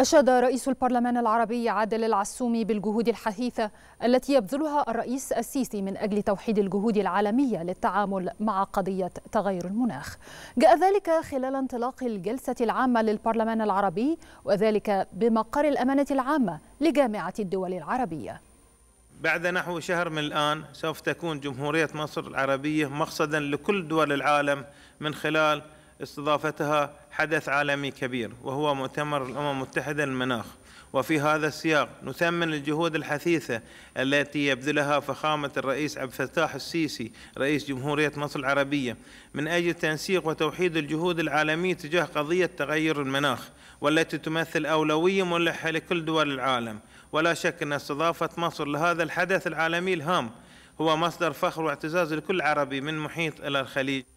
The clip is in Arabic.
أشاد رئيس البرلمان العربي عادل العسومي بالجهود الحثيثة التي يبذلها الرئيس السيسي من أجل توحيد الجهود العالمية للتعامل مع قضية تغير المناخ جاء ذلك خلال انطلاق الجلسة العامة للبرلمان العربي وذلك بمقر الأمانة العامة لجامعة الدول العربية بعد نحو شهر من الآن سوف تكون جمهورية مصر العربية مقصدا لكل دول العالم من خلال استضافتها حدث عالمي كبير وهو مؤتمر الأمم المتحدة للمناخ وفي هذا السياق نثمن الجهود الحثيثة التي يبذلها فخامة الرئيس عبد الفتاح السيسي رئيس جمهورية مصر العربية من أجل تنسيق وتوحيد الجهود العالمية تجاه قضية تغير المناخ والتي تمثل أولوية ملحة لكل دول العالم ولا شك أن استضافة مصر لهذا الحدث العالمي الهام هو مصدر فخر واعتزاز لكل عربي من محيط إلى الخليج